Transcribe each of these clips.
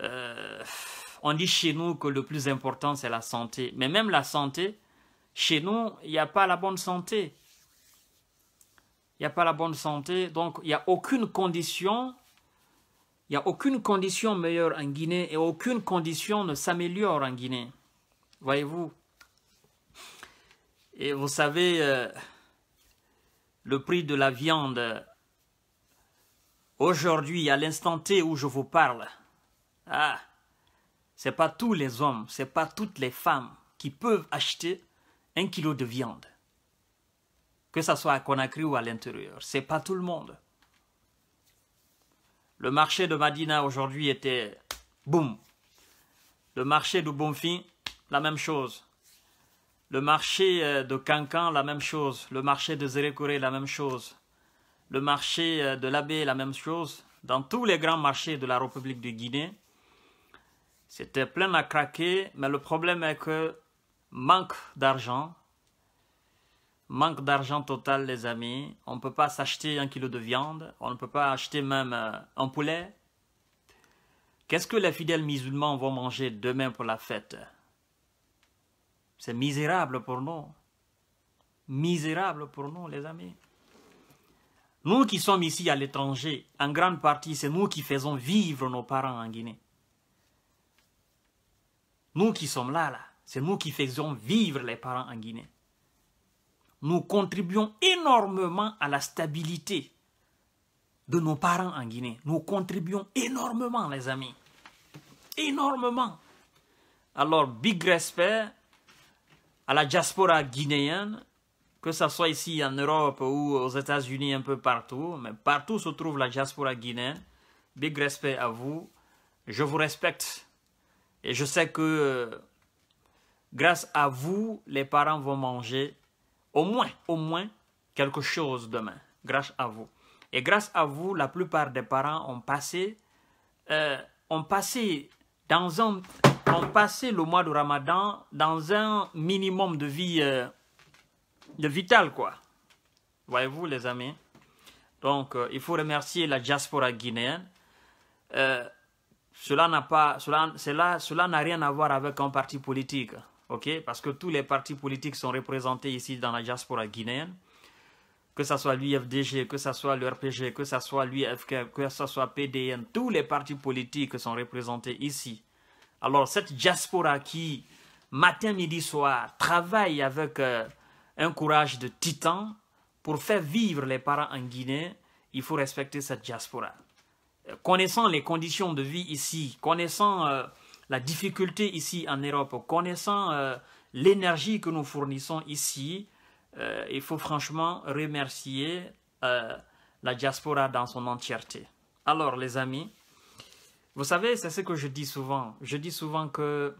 Euh, on dit chez nous que le plus important, c'est la santé. Mais même la santé, chez nous, il n'y a pas la bonne santé. Il n'y a pas la bonne santé. Donc, il n'y a aucune condition. Il n'y a aucune condition meilleure en Guinée et aucune condition ne s'améliore en Guinée. Voyez-vous Et vous savez, euh, le prix de la viande, aujourd'hui, à l'instant T où je vous parle, ah, c'est pas tous les hommes, c'est pas toutes les femmes qui peuvent acheter un kilo de viande. Que ce soit à Conakry ou à l'intérieur, c'est pas tout le monde. Le marché de Madina aujourd'hui était boum. Le marché de Bonfin, la même chose. Le marché euh, de Cancan, la même chose. Le marché de Zérécoré, la même chose. Le marché euh, de l'Abbé, la même chose. Dans tous les grands marchés de la République de Guinée, c'était plein à craquer, mais le problème est que manque d'argent. Manque d'argent total, les amis. On ne peut pas s'acheter un kilo de viande. On ne peut pas acheter même euh, un poulet. Qu'est-ce que les fidèles musulmans vont manger demain pour la fête C'est misérable pour nous. Misérable pour nous, les amis. Nous qui sommes ici à l'étranger, en grande partie, c'est nous qui faisons vivre nos parents en Guinée. Nous qui sommes là, là c'est nous qui faisons vivre les parents en Guinée. Nous contribuons énormément à la stabilité de nos parents en Guinée. Nous contribuons énormément, les amis. Énormément. Alors, big respect à la diaspora guinéenne, que ce soit ici en Europe ou aux États-Unis, un peu partout, mais partout se trouve la diaspora guinéenne. Big respect à vous. Je vous respecte. Et je sais que euh, grâce à vous, les parents vont manger au moins, au moins quelque chose demain, grâce à vous. Et grâce à vous, la plupart des parents ont passé, euh, ont passé dans un, ont passé le mois de Ramadan dans un minimum de vie, euh, de vital quoi. Voyez-vous les amis. Donc, il faut remercier la diaspora guinéenne. Cela n'a pas, cela, cela, cela n'a rien à voir avec un parti politique, ok Parce que tous les partis politiques sont représentés ici dans la diaspora guinéenne, que ce soit l'UFDG, que ce soit l'URPG, que ce soit l'UFK, que ce soit PDN, tous les partis politiques sont représentés ici. Alors cette diaspora qui, matin, midi, soir, travaille avec euh, un courage de titan pour faire vivre les parents en Guinée, il faut respecter cette diaspora connaissant les conditions de vie ici, connaissant euh, la difficulté ici en Europe, connaissant euh, l'énergie que nous fournissons ici, euh, il faut franchement remercier la diaspora dans son entièreté. Alors les amis, vous savez, c'est ce que je dis souvent. Je dis souvent que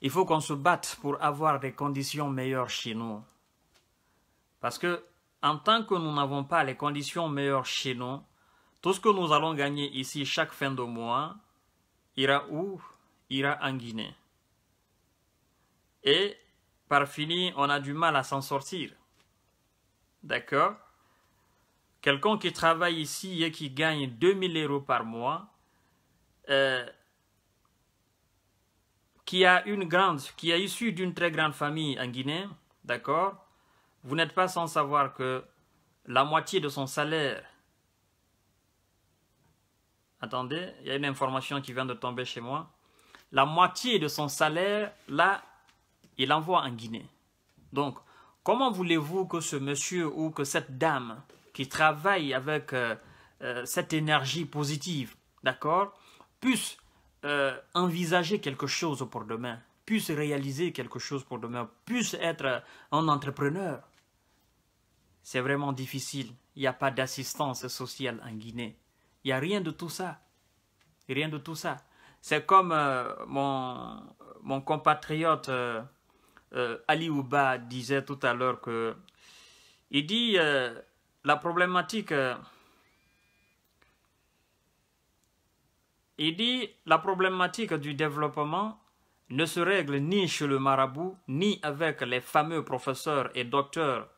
il faut qu'on se batte pour avoir des conditions meilleures chez nous. Parce que en tant que nous n'avons pas les conditions meilleures chez nous, tout ce que nous allons gagner ici chaque fin de mois ira où Ira en Guinée. Et par fini, on a du mal à s'en sortir. D'accord Quelqu'un qui travaille ici et qui gagne 2000 euros par mois, euh, qui a une grande, qui est issu d'une très grande famille en Guinée, d'accord Vous n'êtes pas sans savoir que la moitié de son salaire Attendez, il y a une information qui vient de tomber chez moi. La moitié de son salaire, là, il envoie en Guinée. Donc, comment voulez-vous que ce monsieur ou que cette dame qui travaille avec euh, euh, cette énergie positive, d'accord, puisse euh, envisager quelque chose pour demain, puisse réaliser quelque chose pour demain, puisse être un entrepreneur C'est vraiment difficile. Il n'y a pas d'assistance sociale en Guinée. Il n'y a rien de tout ça. Rien de tout ça. C'est comme euh, mon, compatriote Aliouba euh, euh, Ali disait tout à l'heure que il dit la problématique il dit la problématique du développement ne se règle ni chez le marabout ni avec les fameux professeurs et docteurs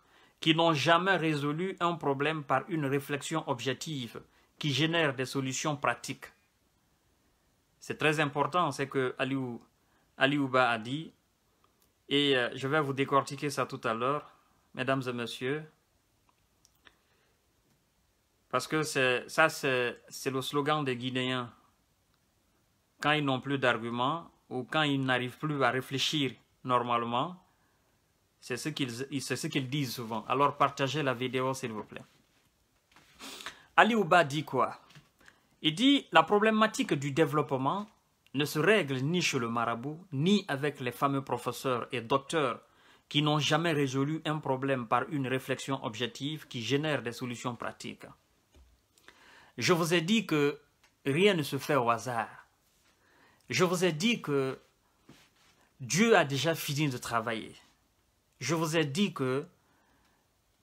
qui n'ont jamais résolu un problème par une réflexion objective qui génèrent des solutions pratiques. C'est très important, c'est que Aliou, Aliouba a dit, et euh, je vais vous décortiquer ça tout à l'heure, mesdames et messieurs, parce que ça, c'est le slogan des Guinéens. Quand ils n'ont plus d'arguments ou quand ils n'arrivent plus à réfléchir normalement, c'est ce qu'ils ce qu'ils disent souvent. Alors partagez la vidéo, s'il vous plaît. Aliouba dit quoi Il dit la problématique du développement ne se règle ni chez le marabout, ni avec les fameux professeurs et docteurs qui n'ont jamais résolu un problème par une réflexion objective qui génère des solutions pratiques. Je vous ai dit que rien ne se fait au hasard. Je vous ai dit que Dieu a déjà fini de travailler. Je vous ai dit que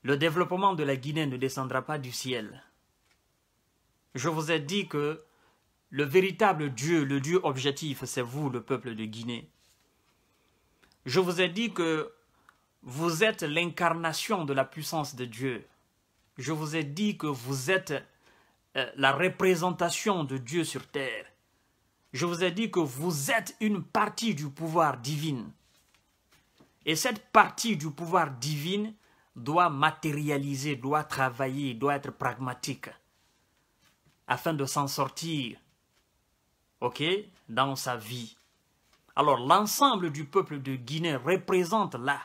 le développement de la Guinée ne descendra pas du ciel je vous ai dit que le véritable Dieu, le Dieu objectif, c'est vous, le peuple de Guinée. Je vous ai dit que vous êtes l'incarnation de la puissance de Dieu. Je vous ai dit que vous êtes euh, la représentation de Dieu sur terre. Je vous ai dit que vous êtes une partie du pouvoir divin. Et cette partie du pouvoir divin doit matérialiser, doit travailler, doit être pragmatique afin de s'en sortir, ok, dans sa vie. Alors l'ensemble du peuple de Guinée représente là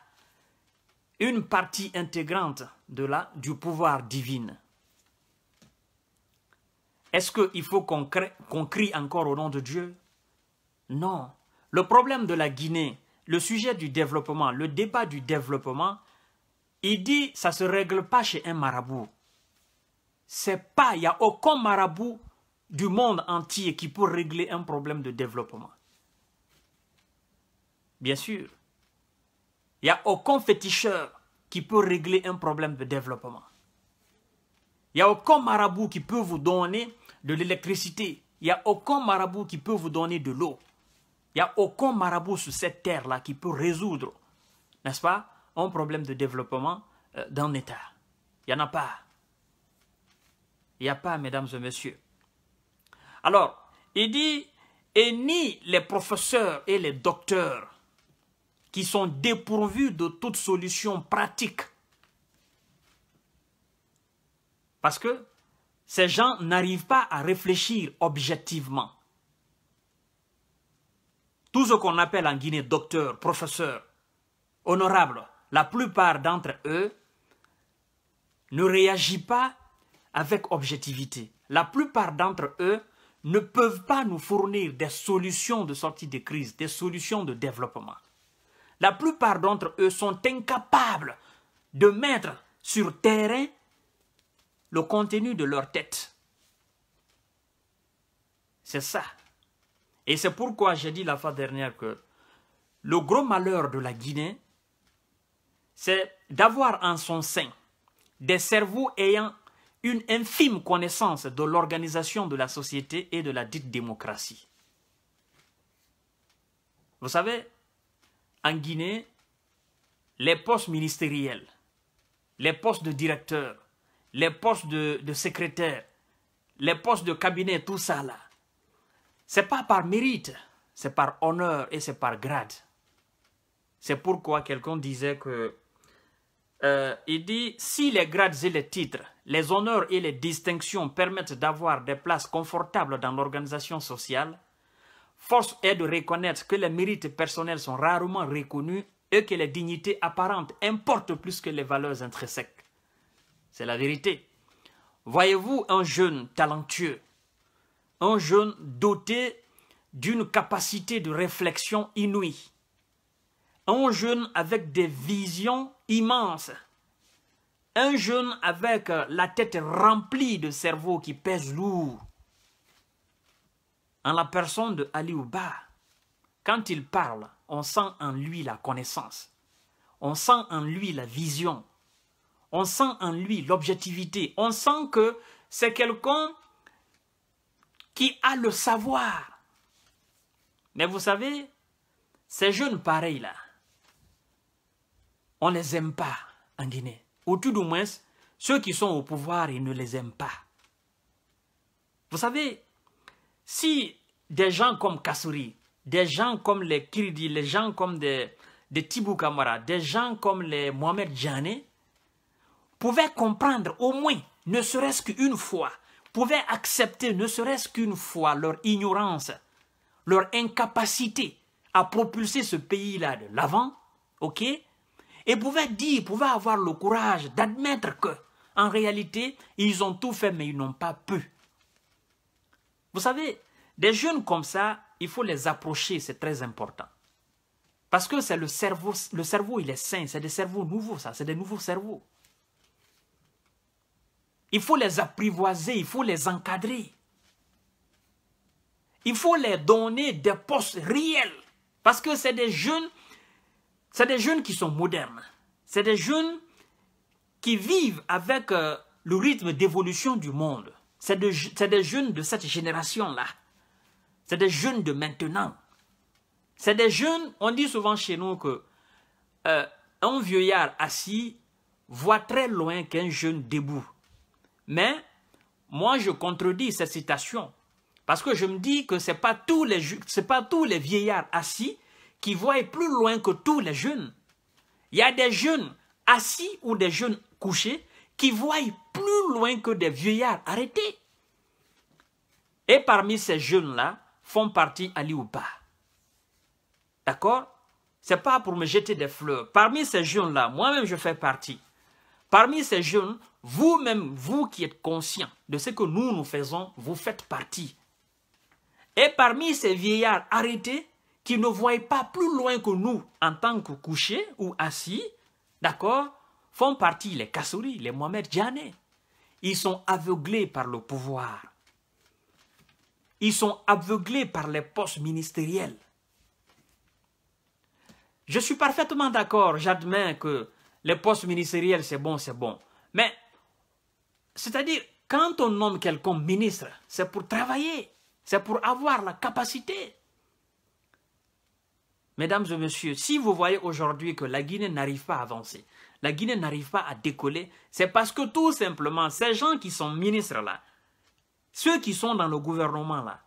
une partie intégrante de la, du pouvoir divin. Est-ce qu'il faut qu'on crie encore au nom de Dieu Non. Le problème de la Guinée, le sujet du développement, le débat du développement, il dit ça ne se règle pas chez un marabout c'est pas, il n'y a aucun marabout du monde entier qui peut régler un problème de développement. Bien sûr. Il n'y a aucun féticheur qui peut régler un problème de développement. Il n'y a aucun marabout qui peut vous donner de l'électricité. Il n'y a aucun marabout qui peut vous donner de l'eau. Il n'y a aucun marabout sur cette terre-là qui peut résoudre, n'est-ce pas, un problème de développement euh, d'un État. Il n'y en a pas. Il n'y a pas, mesdames et messieurs. Alors, il dit, et ni les professeurs et les docteurs qui sont dépourvus de toute solution pratique. Parce que ces gens n'arrivent pas à réfléchir objectivement. Tout ce qu'on appelle en Guinée docteur, professeur, honorable, la plupart d'entre eux ne réagit pas avec objectivité. La plupart d'entre eux ne peuvent pas nous fournir des solutions de sortie de crise, des solutions de développement. La plupart d'entre eux sont incapables de mettre sur terrain le contenu de leur tête. C'est ça. Et c'est pourquoi j'ai dit la fois dernière que le gros malheur de la Guinée, c'est d'avoir en son sein des cerveaux ayant une infime connaissance de l'organisation de la société et de la dite démocratie. Vous savez, en Guinée, les postes ministériels, les postes de directeur, les postes de, secrétaire, les postes de cabinet, tout ça là, c'est pas par mérite, c'est par honneur et c'est par grade. C'est pourquoi quelqu'un disait que euh, il dit si les grades et les titres, les honneurs et les distinctions permettent d'avoir des places confortables dans l'organisation sociale, force est de reconnaître que les mérites personnels sont rarement reconnus et que les dignités apparentes importent plus que les valeurs intrinsèques. C'est la vérité. Voyez-vous un jeune talentueux, un jeune doté d'une capacité de réflexion inouïe, un jeune avec des visions immense. Un jeune avec la tête remplie de cerveau qui pèse lourd. En la personne de quand il parle, on sent en lui la connaissance. On sent en lui la vision. On sent en lui l'objectivité. On sent que c'est quelqu'un qui a le savoir. Mais vous savez, ces jeunes pareils-là, on ne les aime pas en Guinée. Ou tout du moins, ceux qui sont au pouvoir, ils ne les aiment pas. Vous savez, si des gens comme Kassouri, des gens comme les Kiridi, les gens comme des, des Tibou Kamara, des gens comme les Mohamed Djane, pouvaient comprendre au moins, ne serait-ce qu'une fois, pouvaient accepter ne serait-ce qu'une fois leur ignorance, leur incapacité à propulser ce pays-là de l'avant, ok et pouvaient dire, pouvaient avoir le courage d'admettre que, en réalité, ils ont tout fait, mais ils n'ont pas pu. Vous savez, des jeunes comme ça, il faut les approcher, c'est très important. Parce que c'est le cerveau, le cerveau, il est sain, c'est des cerveaux nouveaux, ça, c'est des nouveaux cerveaux. Il faut les apprivoiser, il faut les encadrer. Il faut les donner des postes réels. Parce que c'est des jeunes c'est des jeunes qui sont modernes. C'est des jeunes qui vivent avec euh, le rythme d'évolution du monde. C'est des jeunes de cette génération-là. C'est des jeunes de maintenant. C'est des jeunes, on dit souvent chez nous que euh, un vieillard assis voit très loin qu'un jeune debout. Mais moi, je contredis cette citation parce que je me dis que ce n'est pas, les, pas tous les vieillards assis qui voient plus loin que tous les jeunes. Il y a des jeunes assis ou des jeunes couchés qui voient plus loin que des vieillards arrêtés. Et parmi ces jeunes-là font partie Ali pas. D'accord n'est pas pour me jeter des fleurs. Parmi ces jeunes-là, moi-même je fais partie. Parmi ces jeunes, vous-même, vous qui êtes conscient de ce que nous nous faisons, vous faites partie. Et parmi ces vieillards arrêtés, qui ne voient pas plus loin que nous en tant que couchés ou assis, d'accord, font partie les Kassouri, les Mohamed Djane. Ils sont aveuglés par le pouvoir. Ils sont aveuglés par les postes ministériels. Je suis parfaitement d'accord, j'admets que les postes ministériels, c'est bon, c'est bon. Mais, c'est-à-dire, quand on nomme quelqu'un ministre, c'est pour travailler, c'est pour avoir la capacité, Mesdames et messieurs, si vous voyez aujourd'hui que la Guinée n'arrive pas à avancer, la Guinée n'arrive pas à décoller, c'est parce que tout simplement, ces gens qui sont ministres là, ceux qui sont dans le gouvernement là,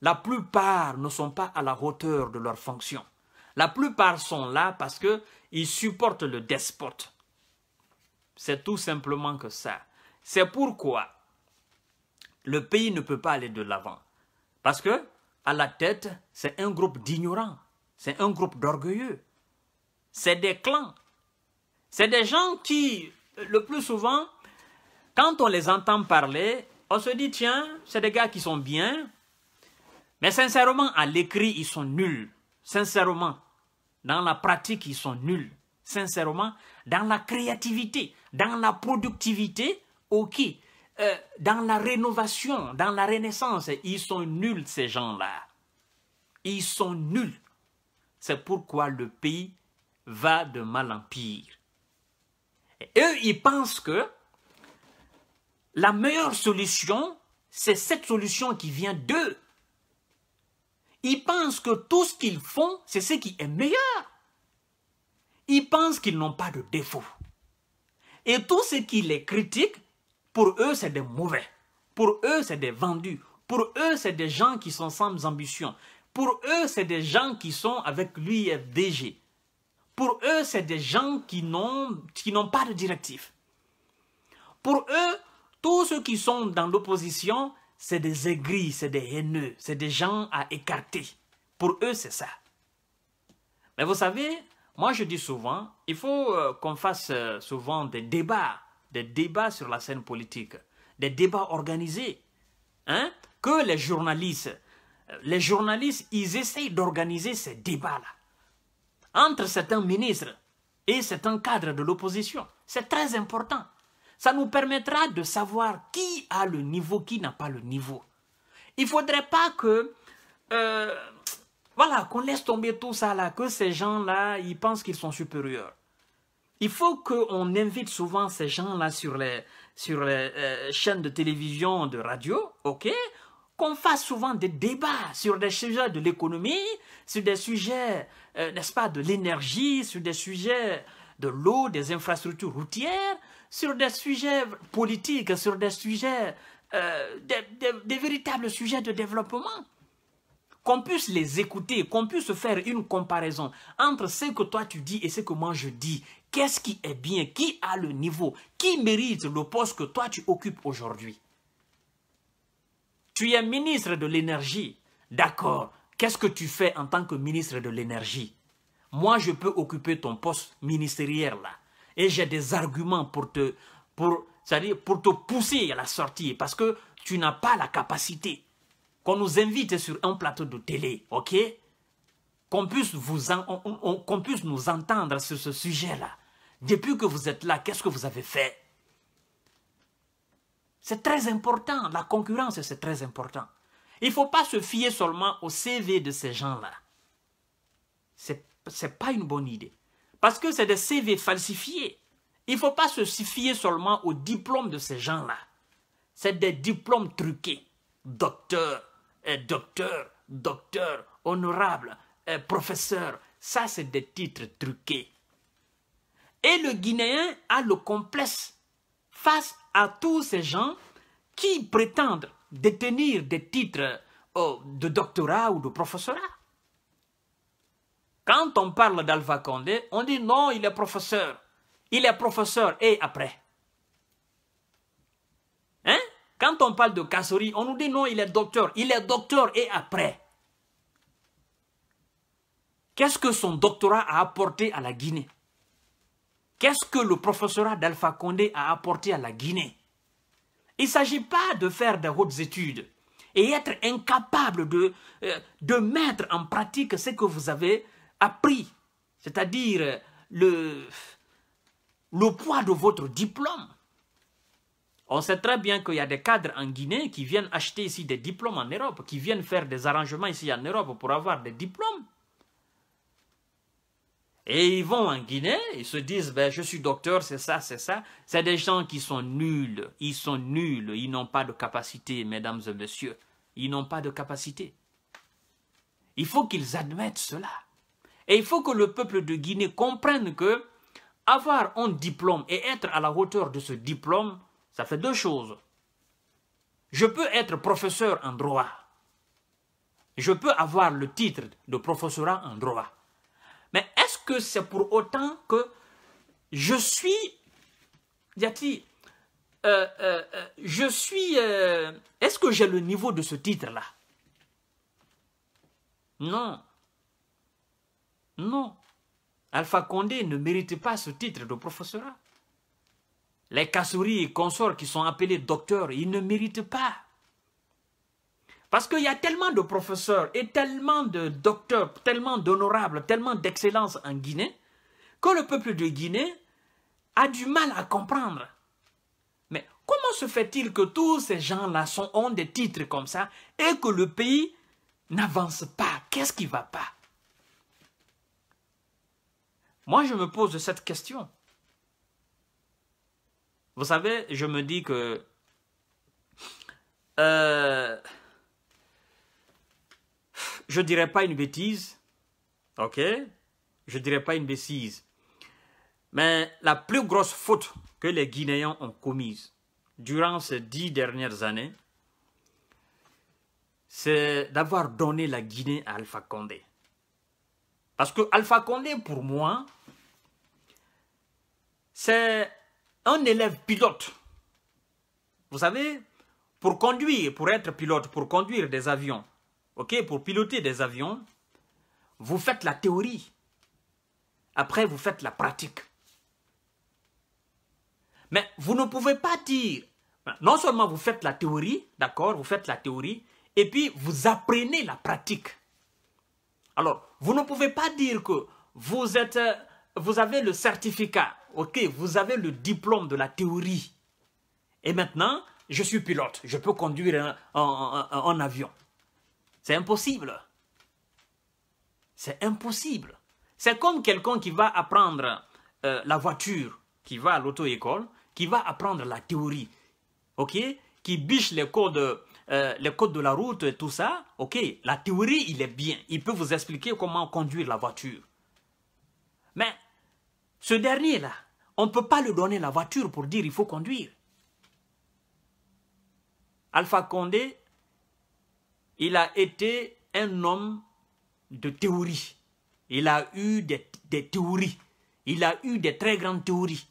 la plupart ne sont pas à la hauteur de leurs fonctions. La plupart sont là parce qu'ils supportent le despote. C'est tout simplement que ça. C'est pourquoi le pays ne peut pas aller de l'avant. Parce que, à la tête, c'est un groupe d'ignorants c'est un groupe d'orgueilleux. C'est des clans. C'est des gens qui, le plus souvent, quand on les entend parler, on se dit, tiens, c'est des gars qui sont bien, mais sincèrement, à l'écrit, ils sont nuls. Sincèrement, dans la pratique, ils sont nuls. Sincèrement, dans la créativité, dans la productivité, ok. Euh, dans la rénovation, dans la renaissance, ils sont nuls, ces gens-là. Ils sont nuls. C'est pourquoi le pays va de mal en pire. Et eux, ils pensent que la meilleure solution, c'est cette solution qui vient d'eux. Ils pensent que tout ce qu'ils font, c'est ce qui est meilleur. Ils pensent qu'ils n'ont pas de défauts. Et tout ce qui les critique, pour eux, c'est des mauvais. Pour eux, c'est des vendus. Pour eux, c'est des gens qui sont sans ambition. Pour eux, c'est des gens qui sont avec l'UFDG. Pour eux, c'est des gens qui n'ont pas de directif. Pour eux, tous ceux qui sont dans l'opposition, c'est des aigris, c'est des haineux, c'est des gens à écarter. Pour eux, c'est ça. Mais vous savez, moi je dis souvent, il faut euh, qu'on fasse euh, souvent des débats, des débats sur la scène politique, des débats organisés, hein, que les journalistes, les journalistes, ils essayent d'organiser ces débats-là entre certains ministres et certains cadres de l'opposition. C'est très important. Ça nous permettra de savoir qui a le niveau, qui n'a pas le niveau. Il ne faudrait pas que... Euh, voilà, qu'on laisse tomber tout ça là, que ces gens-là, ils pensent qu'ils sont supérieurs. Il faut qu'on invite souvent ces gens-là sur les, sur les euh, chaînes de télévision, de radio, ok qu'on fasse souvent des débats sur des sujets de l'économie, sur des sujets, euh, n'est-ce pas, de l'énergie, sur des sujets de l'eau, des infrastructures routières, sur des sujets politiques, sur des sujets, euh, des véritables sujets de développement. Qu'on puisse les écouter, qu'on puisse faire une comparaison entre ce que toi tu dis et ce que moi je dis. Qu'est-ce qui est bien Qui a le niveau Qui mérite le poste que toi tu occupes aujourd'hui tu es ministre de l'énergie. D'accord. Qu'est-ce que tu fais en tant que ministre de l'énergie Moi, je peux occuper ton poste ministériel là. Et j'ai des arguments pour te, pour, pour te pousser à la sortie parce que tu n'as pas la capacité. Qu'on nous invite sur un plateau de télé, ok Qu'on puisse, vous puisse nous entendre sur ce sujet-là. Depuis que vous êtes là, qu'est-ce que vous avez fait c'est très important. La concurrence, c'est très important. Il ne faut pas se fier seulement au CV de ces gens-là. Ce n'est pas une bonne idée. Parce que c'est des CV falsifiés. Il ne faut pas se fier seulement au diplôme de ces gens-là. C'est des diplômes truqués. Docteur, euh, docteur, docteur, honorable, euh, professeur. Ça, c'est des titres truqués. Et le Guinéen a le complexe face à tous ces gens qui prétendent détenir des titres euh, de doctorat ou de professorat. Quand on parle d'Alpha Condé, on dit non, il est professeur. Il est professeur et après. Hein? Quand on parle de Kassori, on nous dit non, il est docteur. Il est docteur et après. Qu'est-ce que son doctorat a apporté à la Guinée Qu'est-ce que le professorat d'Alpha Condé a apporté à la Guinée Il ne s'agit pas de faire des hautes études et être incapable de, euh, de mettre en pratique ce que vous avez appris, c'est-à-dire euh, le, le poids de votre diplôme. On sait très bien qu'il y a des cadres en Guinée qui viennent acheter ici des diplômes en Europe, qui viennent faire des arrangements ici en Europe pour avoir des diplômes. Et ils vont en Guinée, ils se disent, ben, je suis docteur, c'est ça, c'est ça. C'est des gens qui sont nuls, ils sont nuls, ils n'ont pas de capacité, mesdames et messieurs. Ils n'ont pas de capacité. Il faut qu'ils admettent cela. Et il faut que le peuple de Guinée comprenne que avoir un diplôme et être à la hauteur de ce diplôme, ça fait deux choses. Je peux être professeur en droit. Je peux avoir le titre de professeur en droit. Est-ce que c'est pour autant que je suis, Yati euh, euh, euh, je suis, est-ce que j'ai le niveau de ce titre-là Non. Non. Alpha Condé ne mérite pas ce titre de professeur. Les Kassouri et consorts qui sont appelés docteurs, ils ne méritent pas parce qu'il y a tellement de professeurs et tellement de docteurs, tellement d'honorables, tellement d'excellence en Guinée, que le peuple de Guinée a du mal à comprendre. Mais comment se fait-il que tous ces gens-là ont des titres comme ça et que le pays n'avance pas Qu'est-ce qui ne va pas Moi, je me pose cette question. Vous savez, je me dis que... Euh, je ne dirais pas une bêtise, ok Je ne dirais pas une bêtise. Mais la plus grosse faute que les Guinéens ont commise durant ces dix dernières années, c'est d'avoir donné la Guinée à Alpha Condé. Parce que Alpha Condé, pour moi, c'est un élève pilote. Vous savez, pour conduire, pour être pilote, pour conduire des avions, pour piloter des avions, vous faites la théorie. Après, vous faites la pratique. Mais vous ne pouvez pas dire, non seulement vous faites la théorie, d'accord, vous faites la théorie, et puis vous apprenez la pratique. Alors, vous ne pouvez pas dire que vous, êtes, euh, vous avez le certificat, ok, vous avez le diplôme de la théorie. Et maintenant, je suis pilote, je peux conduire en avion. C'est impossible. C'est impossible. C'est comme quelqu'un qui va apprendre euh, la voiture, qui va à l'auto-école, qui va apprendre la théorie, ok Qui biche les codes, euh, les codes de la route et tout ça, ok La théorie, il est bien. Il peut vous expliquer comment conduire la voiture. Mais ce dernier-là, on ne peut pas lui donner la voiture pour dire il faut conduire. Alpha Condé il a été un homme de théorie. Il a eu des, théories. Il a eu des très grandes théories.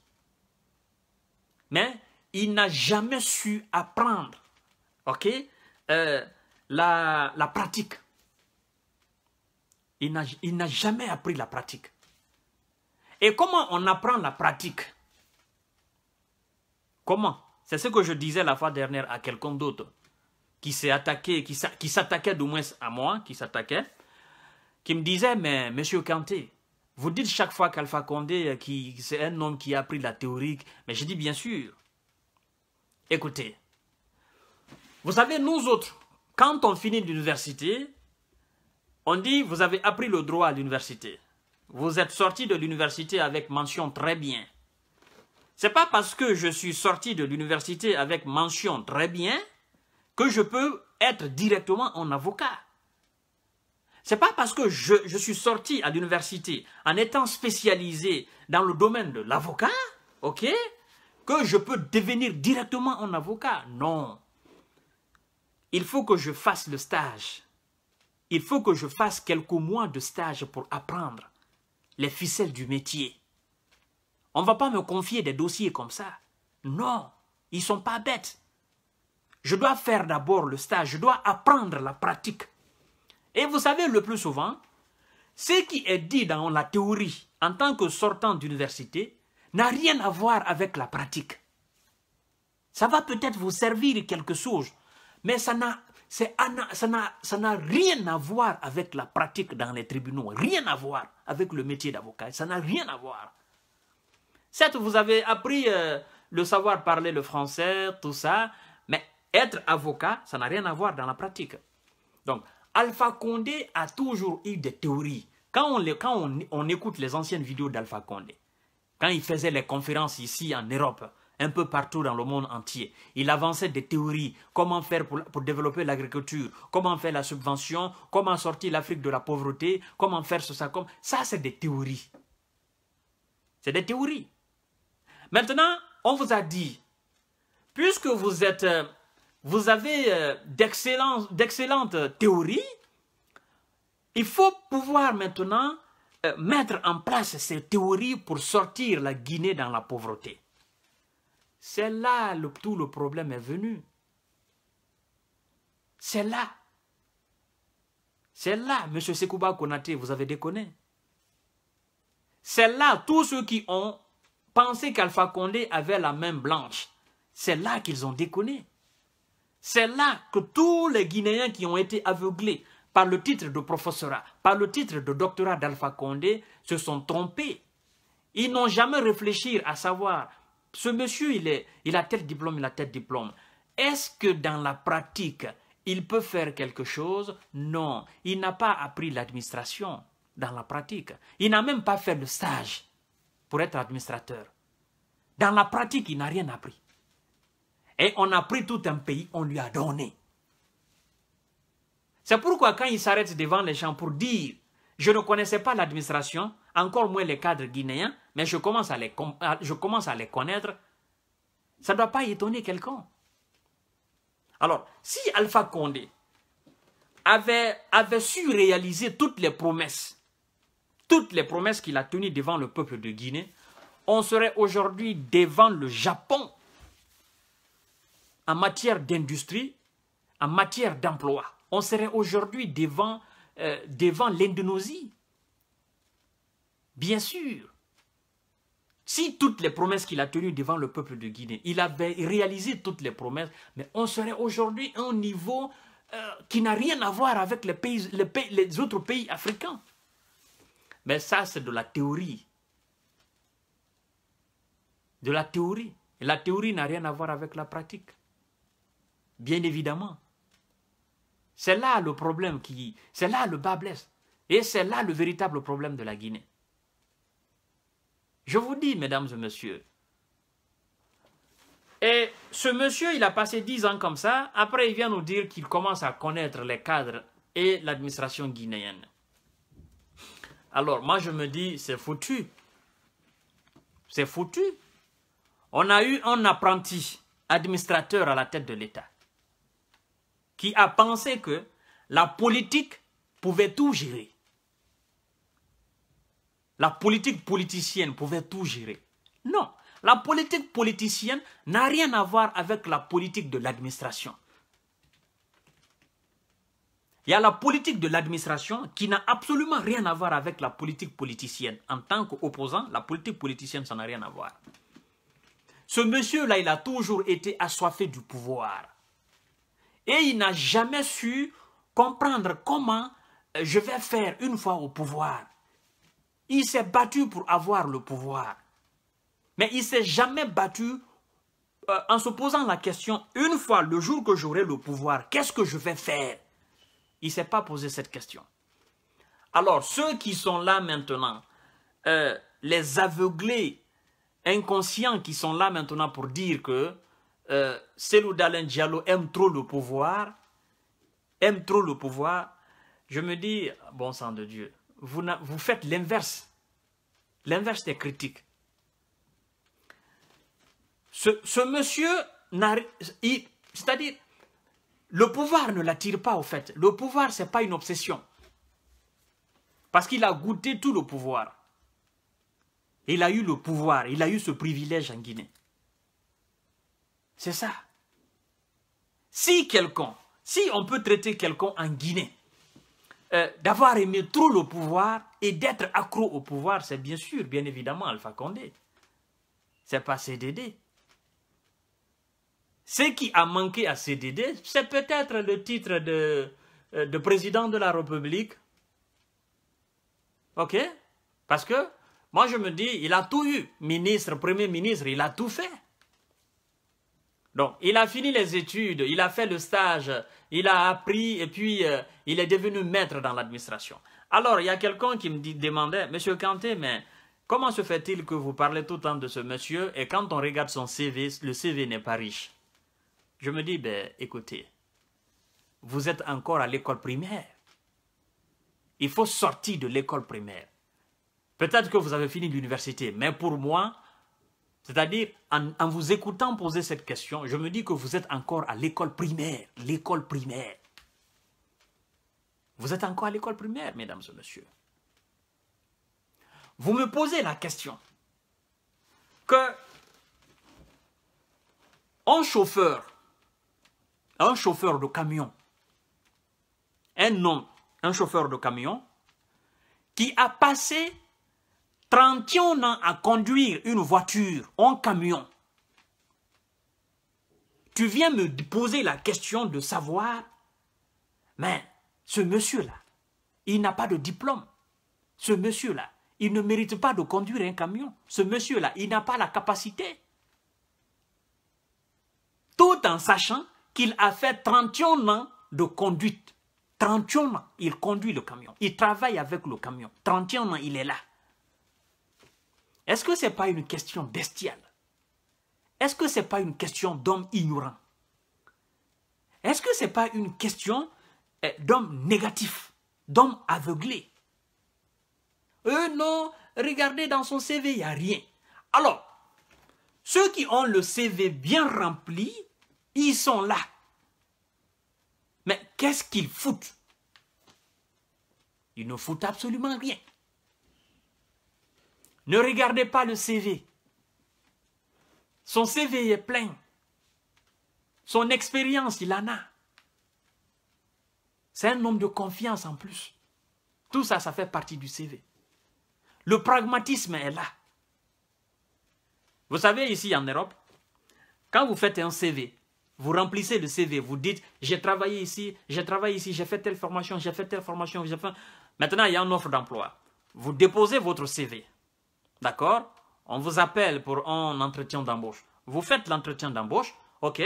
Mais il n'a jamais su apprendre ok, euh, la, la, pratique. Il n'a jamais appris la pratique. Et comment on apprend la pratique Comment C'est ce que je disais la fois dernière à quelqu'un d'autre qui s'est attaqué, qui s'attaquait du moins à moi, qui s'attaquait, qui me disait, mais monsieur Kanté, vous dites chaque fois qu'Alpha Condé, euh, qui, c'est un homme qui a appris la théorique, mais je dis bien sûr, écoutez, vous savez, nous autres, quand on finit l'université, on dit, vous avez appris le droit à l'université. Vous êtes sorti de l'université avec mention très bien. C'est pas parce que je suis sorti de l'université avec mention très bien que je peux être directement en avocat. C'est pas parce que je, suis sorti à l'université en étant spécialisé dans le domaine de l'avocat, ok, que je peux devenir directement un avocat. Non. Il faut que je fasse le stage. Il faut que je fasse quelques mois de stage pour apprendre les ficelles du métier. On ne va pas me confier des dossiers comme ça. Non, ils ne sont pas bêtes je dois faire d'abord le stage, je dois apprendre la pratique. Et vous savez, le plus souvent, ce qui est dit dans la théorie en tant que sortant d'université n'a rien à voir avec la pratique. Ça va peut-être vous servir quelque chose, mais ça n'a rien à voir avec la pratique dans les tribunaux, rien à voir avec le métier d'avocat, ça n'a rien à voir. Certes, vous avez appris euh, le savoir parler le français, tout ça, être avocat, ça n'a rien à voir dans la pratique. Donc, Alpha Condé a toujours eu des théories. Quand on, quand on, écoute les anciennes vidéos d'Alpha Condé, quand il faisait les conférences ici en Europe, un peu partout dans le monde entier. Il avançait des théories, comment faire pour, développer l'agriculture, comment faire la subvention, comment sortir l'Afrique de la pauvreté, comment faire ce, ça, comme... Ça, c'est des théories. C'est des théories. Maintenant, on vous a dit, puisque vous êtes euh, vous avez euh, d'excellentes théories, il faut pouvoir maintenant euh, mettre en place ces théories pour sortir la Guinée dans la pauvreté. C'est là le, tout le problème est venu. C'est là. C'est là, M. Sekouba Konate, vous avez déconné. C'est là, tous ceux qui ont pensé qu'Alpha Condé avait la main blanche, c'est là qu'ils ont déconné. C'est là que tous les Guinéens qui ont été aveuglés par le titre de professorat, par le titre de doctorat d'Alpha Condé, se sont trompés. Ils n'ont jamais réfléchi à savoir, ce monsieur, il, est, il a tel diplôme, il a tel diplôme. Est-ce que dans la pratique, il peut faire quelque chose Non, il n'a pas appris l'administration dans la pratique. Il n'a même pas fait le stage pour être administrateur. Dans la pratique, il n'a rien appris. Et on a pris tout un pays, on lui a donné. C'est pourquoi quand il s'arrête devant les gens pour dire je ne connaissais pas l'administration, encore moins les cadres guinéens, mais je commence à les, connaître. Ça ne doit pas étonner quelqu'un. Alors, si Alpha Condé avait, avait su réaliser toutes les promesses, toutes les promesses qu'il a tenues devant le peuple de Guinée, on serait aujourd'hui devant le Japon en matière d'industrie, en matière d'emploi. On serait aujourd'hui devant, euh, devant l'Indonésie. Bien sûr. Si toutes les promesses qu'il a tenues devant le peuple de Guinée, il avait réalisé toutes les promesses, mais on serait aujourd'hui à un niveau euh, qui n'a rien à voir avec les, les autres pays africains. Mais ça, c'est de la théorie. De la théorie. Et la théorie n'a rien à voir avec la pratique bien évidemment. C'est là le problème qui... C'est là le bas blesse. Et c'est là le véritable problème de la Guinée. Je vous dis, mesdames et messieurs, et ce monsieur, il a passé dix ans comme ça. Après, il vient nous dire qu'il commence à connaître les cadres et l'administration guinéenne. Alors, moi, je me dis, c'est foutu. C'est foutu. On a eu un apprenti administrateur à la tête de l'État qui a pensé que la politique pouvait tout gérer. La politique politicienne pouvait tout gérer. Non, la politique politicienne n'a rien à voir avec la politique de l'administration. Il y a la politique de l'administration qui n'a absolument rien à voir avec la politique politicienne. En tant qu'opposant, la politique politicienne, ça n'a rien à voir. Ce monsieur-là, il a toujours été assoiffé du pouvoir. Et il n'a jamais su comprendre comment euh, je vais faire une fois au pouvoir. Il s'est battu pour avoir le pouvoir. Mais il s'est jamais battu euh, en se posant la question, une fois le jour que j'aurai le pouvoir, qu'est-ce que je vais faire Il ne s'est pas posé cette question. Alors, ceux qui sont là maintenant, euh, les aveuglés, inconscients qui sont là maintenant pour dire que euh, « C'est Selou Diallo aime trop le pouvoir, aime trop le pouvoir, je me dis, bon sang de Dieu, vous, vous faites l'inverse. L'inverse des critiques. Ce, ce monsieur, c'est-à-dire, le pouvoir ne l'attire pas au fait. Le pouvoir, ce n'est pas une obsession. Parce qu'il a goûté tout le pouvoir. Il a eu le pouvoir, il a eu ce privilège en Guinée. C'est ça. Si quelqu'un, si on peut traiter quelqu'un en Guinée, euh, d'avoir aimé trop le pouvoir et d'être accro au pouvoir, c'est bien sûr, bien évidemment, Alpha Condé. C'est pas CDD. Ce qui a manqué à CDD, c'est peut-être le titre de, euh, de président de la République. OK Parce que moi, je me dis, il a tout eu. Ministre, premier ministre, il a tout fait. Donc, il a fini les études, il a fait le stage, il a appris et puis euh, il est devenu maître dans l'administration. Alors, il y a quelqu'un qui me dit, demandait, Monsieur Kanté, mais comment se fait-il que vous parlez tout le temps de ce monsieur et quand on regarde son CV, le CV n'est pas riche Je me dis, ben, écoutez, vous êtes encore à l'école primaire. Il faut sortir de l'école primaire. Peut-être que vous avez fini l'université, mais pour moi, c'est-à-dire, en, vous écoutant poser cette question, je me dis que vous êtes encore à l'école primaire. L'école primaire. Vous êtes encore à l'école primaire, mesdames et messieurs. Vous me posez la question que un chauffeur, un chauffeur de camion, un homme, un chauffeur de camion, qui a passé 31 ans à conduire une voiture en camion, tu viens me poser la question de savoir, mais ce monsieur-là, il n'a pas de diplôme. Ce monsieur-là, il ne mérite pas de conduire un camion. Ce monsieur-là, il n'a pas la capacité. Tout en sachant qu'il a fait 31 ans de conduite. 31 ans, il conduit le camion. Il travaille avec le camion. 31 ans, il est là. Est-ce que ce n'est pas une question bestiale Est-ce que ce n'est pas une question d'homme ignorant Est-ce que ce n'est pas une question eh, d'homme négatif, d'homme aveuglé Eux, non, regardez dans son CV, il n'y a rien. Alors, ceux qui ont le CV bien rempli, ils sont là. Mais qu'est-ce qu'ils foutent Ils ne foutent absolument rien. Ne regardez pas le CV. Son CV est plein. Son expérience, il en a. C'est un homme de confiance en plus. Tout ça, ça fait partie du CV. Le pragmatisme est là. Vous savez, ici en Europe, quand vous faites un CV, vous remplissez le CV, vous dites j'ai travaillé ici, j'ai travaillé ici, j'ai fait telle formation, j'ai fait telle formation, j'ai Maintenant, il y a une offre d'emploi. Vous déposez votre CV. D'accord On vous appelle pour un entretien d'embauche. Vous faites l'entretien d'embauche, ok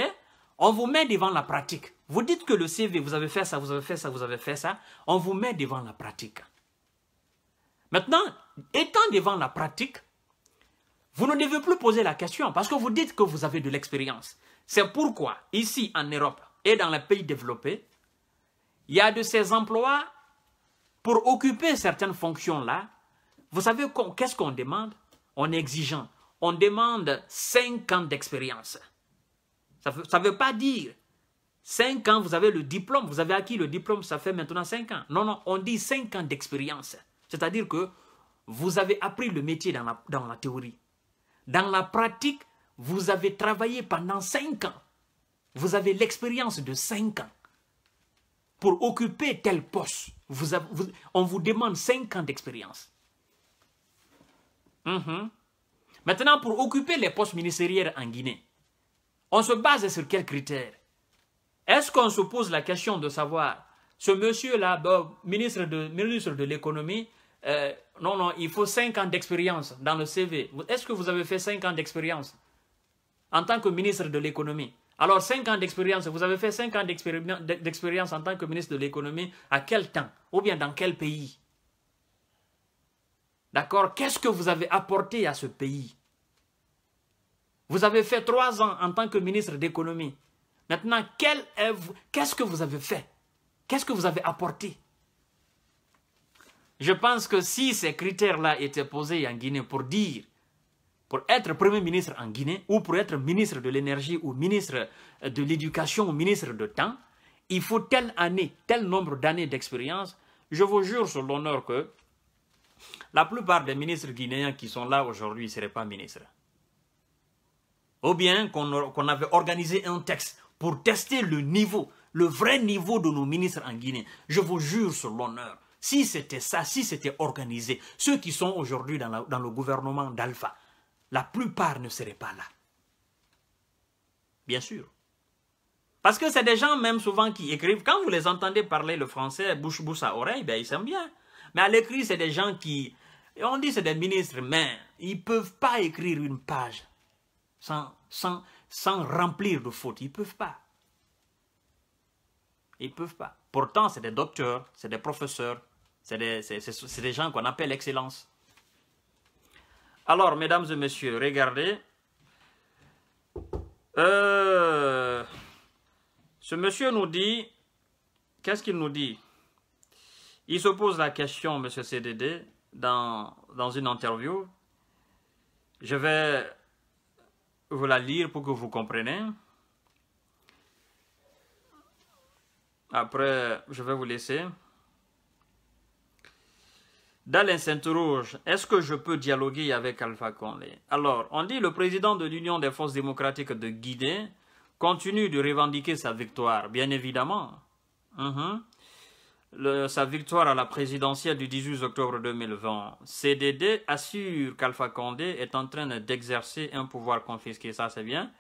On vous met devant la pratique. Vous dites que le CV, vous avez fait ça, vous avez fait ça, vous avez fait ça. On vous met devant la pratique. Maintenant, étant devant la pratique, vous ne devez plus poser la question parce que vous dites que vous avez de l'expérience. C'est pourquoi, ici en Europe et dans les pays développés, il y a de ces emplois pour occuper certaines fonctions-là vous savez qu'est-ce qu'on demande On exigeant. On demande 5 ans d'expérience. Ça ne veut, pas dire 5 ans, vous avez le diplôme, vous avez acquis le diplôme, ça fait maintenant 5 ans. Non, non, on dit 5 ans d'expérience. C'est-à-dire que vous avez appris le métier dans la, théorie. Dans la pratique, vous avez travaillé pendant 5 ans. Vous avez l'expérience de 5 ans. Pour occuper tel poste, on vous demande 5 ans d'expérience. Mhm. Maintenant, pour occuper les postes ministériels en Guinée, on se base sur quels critères Est-ce qu'on se pose la question de savoir, ce monsieur-là, ministre de, ministre de l'économie, euh, non, non, il faut 5 ans d'expérience dans le CV. Est-ce que vous avez fait 5 ans d'expérience en tant que ministre de l'économie Alors, 5 ans d'expérience, vous avez fait 5 ans d'expérience en tant que ministre de l'économie, à quel temps Ou bien dans quel pays D'accord Qu'est-ce que vous avez apporté à ce pays Vous avez fait trois ans en tant que ministre d'économie. Maintenant, qu'est-ce que vous avez fait Qu'est-ce que vous avez apporté Je pense que si ces critères-là étaient posés en Guinée pour dire, pour être Premier ministre en Guinée, ou pour être ministre de l'énergie, ou ministre euh, de l'éducation, ou ministre de temps, il faut telle année, tel nombre d'années d'expérience. Je vous jure sur l'honneur que la plupart des ministres guinéens qui sont là aujourd'hui ne seraient pas ministres. Ou bien qu'on avait organisé un texte pour tester le niveau, le vrai niveau de nos ministres en Guinée. Je vous jure sur l'honneur, si c'était ça, si c'était organisé, ceux qui sont aujourd'hui dans, le gouvernement d'Alpha, la plupart ne seraient pas là. Bien sûr. Parce que c'est des gens même souvent qui écrivent. Quand vous les entendez parler le français bouche-bouche à oreille, ben ils s'aiment bien. Mais à l'écrit, c'est des gens qui, on dit que c'est des ministres, mais ils ne peuvent pas écrire une page sans, remplir de fautes. Ils ne peuvent pas. Ils ne peuvent pas. Pourtant, c'est des docteurs, c'est des professeurs, c'est des, gens qu'on appelle excellence. Alors, mesdames et messieurs, regardez. Euh, ce monsieur nous dit, qu'est-ce qu'il nous dit il se pose la question, M. CDD, dans, dans une interview. Je vais vous la lire pour que vous compreniez. Après, je vais vous laisser. Sainte-Rouge, est-ce que je peux dialoguer avec Alpha Conley Alors, on dit le président de l'Union des forces démocratiques de Guinée continue de revendiquer sa victoire, bien évidemment. Mhm sa victoire à la présidentielle du 18 octobre 2020. CDD assure qu'Alpha Condé est en train d'exercer un pouvoir confisqué, ça c'est bien.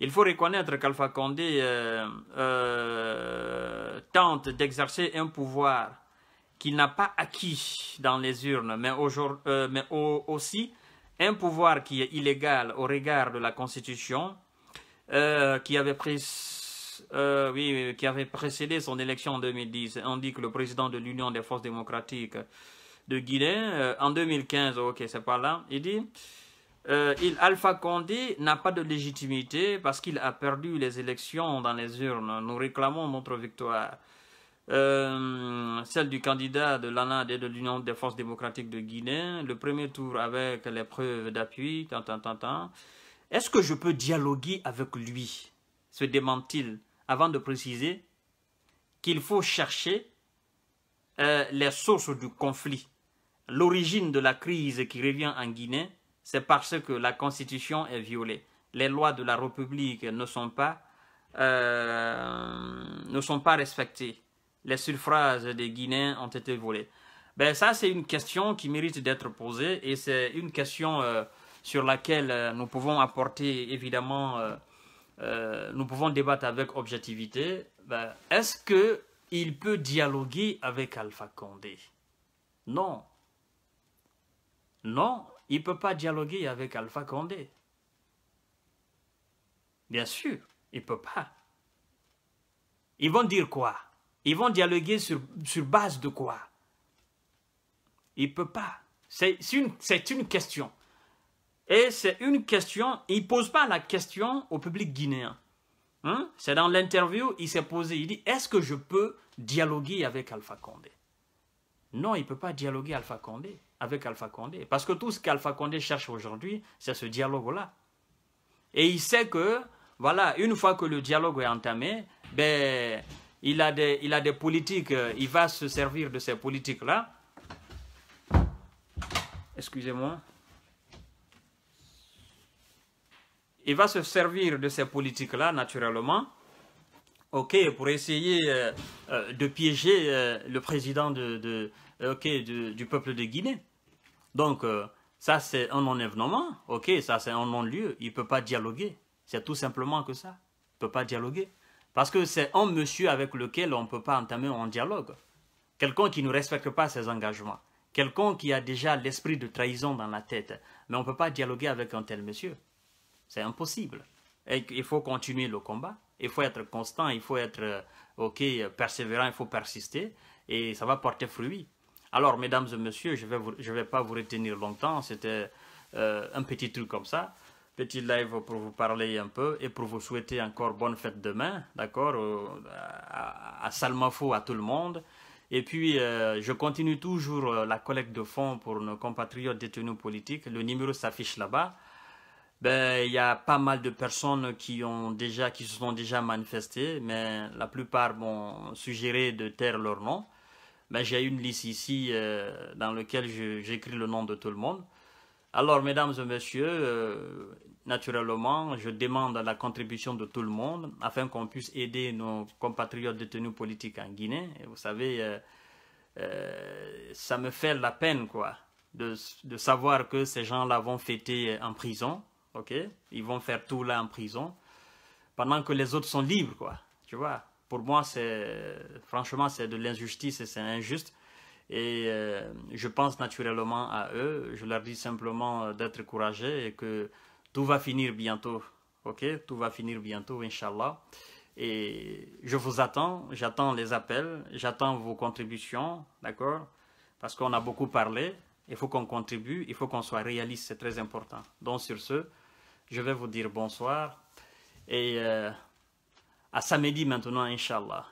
Il faut reconnaître qu'Alpha Condé euh, euh, tente d'exercer un pouvoir qu'il n'a pas acquis dans les urnes, mais, euh, aussi un pouvoir qui est illégal au regard de la Constitution, qui avait pris euh, oui, euh, qui avait précédé son élection en 2010, que le président de l'Union des forces démocratiques de Guinée, euh, en 2015, ok, c'est pas là, il dit il, Alpha Condé n'a pas de légitimité parce qu'il a perdu les élections dans les urnes. Nous réclamons notre victoire. celle du candidat de l'ANAD et de l'Union des forces démocratiques de Guinée, le premier tour avec les preuves d'appui, tant, tant, tant. Est-ce que je peux dialoguer avec lui se demande-t-il avant de préciser qu'il faut chercher euh, les sources du conflit. L'origine de la crise qui revient en Guinée, c'est parce que la Constitution est violée. Les lois de la République ne sont pas, euh, ne sont pas respectées. Les suffrages des Guinéens ont été volés. Ben, ça, c'est une question qui mérite d'être posée et c'est une question euh, sur laquelle nous pouvons apporter évidemment euh, nous pouvons débattre avec objectivité, ben, est-ce qu'il peut dialoguer avec Alpha Condé Non. Non, il ne peut pas dialoguer avec Alpha Condé. Bien sûr, il ne peut pas. Ils vont dire quoi Ils vont dialoguer sur, base de quoi Il ne peut pas. C'est une, une question. Et c'est une question, il ne pose pas la question au public guinéen. Hein? C'est dans l'interview, il s'est posé, il dit, est-ce que je peux dialoguer avec Alpha Condé Non, il ne peut pas dialoguer Alpha Condé, avec Alpha Condé. Parce que tout ce qu'Alpha Condé cherche aujourd'hui, c'est ce dialogue-là. Et il sait que, voilà, une fois que le dialogue est entamé, ben, il, a des, il a des politiques, euh, il va se servir de ces politiques-là. Excusez-moi. il va se servir de ces politiques-là, naturellement, ok, pour essayer euh, euh, de piéger euh, le président de, du peuple de Guinée. Donc, ça c'est un non ok, ça c'est un non-lieu, il ne peut pas dialoguer. C'est tout simplement que ça, il ne peut pas dialoguer. Parce que c'est un monsieur avec lequel on ne peut pas entamer un dialogue. Quelqu'un qui ne respecte pas ses engagements. Quelqu'un qui a déjà l'esprit de trahison dans la tête. Mais on ne peut pas dialoguer avec un tel monsieur. C'est impossible. Et il faut continuer le combat. Il faut être constant, il faut être euh, ok, persévérant, il faut persister. Et ça va porter fruit. Alors, mesdames et messieurs, je ne vais, je vais pas vous retenir longtemps. C'était euh, un petit truc comme ça. Petit live pour vous parler un peu et pour vous souhaiter encore bonne fête demain, d'accord à, Salmafo, à tout le monde. Et puis, euh, je continue toujours la collecte de fonds pour nos compatriotes détenus politiques. Le numéro s'affiche là-bas ben, il y a pas mal de personnes qui ont déjà, qui se sont déjà manifestées, mais la plupart m'ont suggéré de taire leur nom. mais ben, j'ai une liste ici euh, dans laquelle j'écris le nom de tout le monde. Alors, mesdames et messieurs, euh, naturellement, je demande la contribution de tout le monde afin qu'on puisse aider nos compatriotes détenus politiques en Guinée. Et vous savez, euh, ça me fait la peine, quoi, de, de savoir que ces gens-là vont fêter en prison ok Ils vont faire tout là en prison, pendant que les autres sont libres, quoi. Tu vois Pour moi, c'est franchement, c'est de l'injustice et c'est injuste. Et euh, je pense naturellement à eux. Je leur dis simplement euh, d'être courageux et que tout va finir bientôt. Ok Tout va finir bientôt, Inch'Allah. Et je vous attends. J'attends les appels. J'attends vos contributions. D'accord Parce qu'on a beaucoup parlé. Il faut qu'on contribue. Il faut qu'on soit réaliste. C'est très important. Donc, sur ce je vais vous dire bonsoir et euh, à samedi maintenant, Inch'Allah.